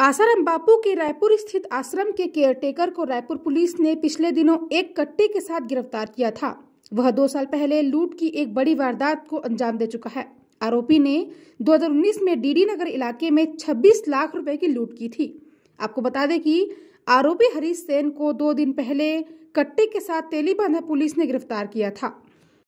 आसाराम बापू के रायपुर स्थित आश्रम के केयरटेकर को रायपुर पुलिस ने पिछले दिनों एक कट्टे के साथ गिरफ्तार किया था वह दो साल पहले लूट की एक बड़ी वारदात को अंजाम दे चुका है आरोपी ने 2019 में डीडी नगर इलाके में 26 लाख रुपए की लूट की थी आपको बता दें कि आरोपी हरीश सेन को दो दिन पहले कट्टे के साथ तेलीबांधा पुलिस ने गिरफ्तार किया था